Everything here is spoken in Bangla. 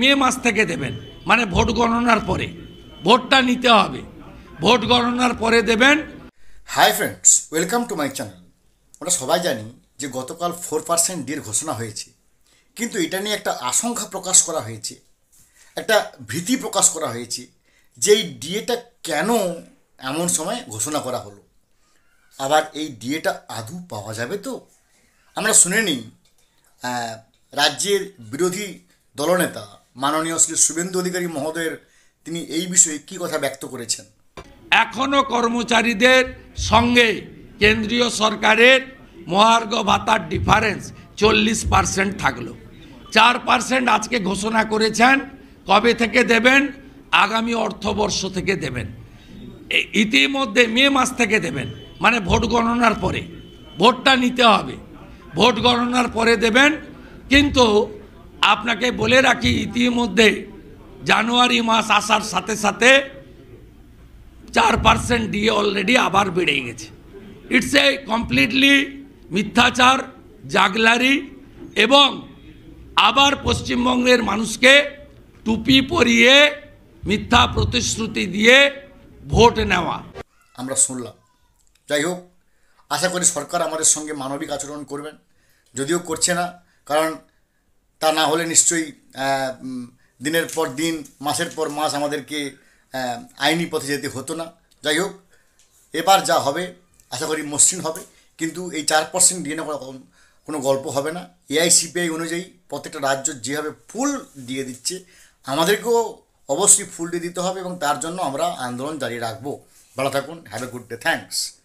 মে মাস থেকে দেবেন মানে ভোট গণনার পরে ভোটটা নিতে হবে ভোট গণনার পরে দেবেন hi friends welcome to my channel আমরা সবাই জানি যে গতকাল ফোর পার্সেন্ট ডির ঘোষণা হয়েছে কিন্তু এটা নিয়ে একটা আশঙ্কা প্রকাশ করা হয়েছে একটা ভীতি প্রকাশ করা হয়েছে যে এই ডিএটা কেন এমন সময় ঘোষণা করা হলো আবার এই ডিএটা আদৌ পাওয়া যাবে তো আমরা শুনে নিই রাজ্যের বিরোধী দলনেতা মাননীয় শ্রী শুভেন্দু অধিকারী মহোদয়ের তিনি এই বিষয়ে কি কথা ব্যক্ত করেছেন এখনও কর্মচারীদের সঙ্গে কেন্দ্রীয় সরকারের মহার্ঘ ভাতার ডিফারেন্স চল্লিশ পার্সেন্ট থাকলো চার পার্সেন্ট আজকে ঘোষণা করেছেন কবে থেকে দেবেন আগামী অর্থবর্ষ থেকে দেবেন ইতিমধ্যে মে মাস থেকে দেবেন মানে ভোট গণনার পরে ভোটটা নিতে হবে ভোট গণনার পরে দেবেন কিন্তু আপনাকে বলে রাখি ইতিমধ্যে জানুয়ারি মাস আসার সাথে সাথে চার পার্সেন্ট ডিএ অলরেডি আবার বেড়ে গেছে ইটস এ কমপ্লিটলি মিথ্যাচার জাগলারি এবং আবার পশ্চিমবঙ্গের মানুষকে টুপি পরিয়ে মিথ্যা প্রতিশ্রুতি দিয়ে ভোট নেওয়া আমরা শুনলাম যাই হোক আশা করি সরকার আমাদের সঙ্গে মানবিক আচরণ করবেন যদিও করছে না কারণ তা না হলে নিশ্চয়ই দিনের পর দিন মাসের পর মাস আমাদেরকে আইনি পথে যেতে হতো না যাই হোক এবার যা হবে আশা করি মসৃণ হবে কিন্তু এই চার পার্সেন্ট দিয়ে না কোনো গল্প হবে না এআইসিপিআই অনুযায়ী প্রত্যেকটা রাজ্য যেভাবে ফুল দিয়ে দিচ্ছে আমাদেরকেও অবশ্যই ফুল দিয়ে দিতে হবে এবং তার জন্য আমরা আন্দোলন জারি রাখবো ভালো থাকুন have a good day thanks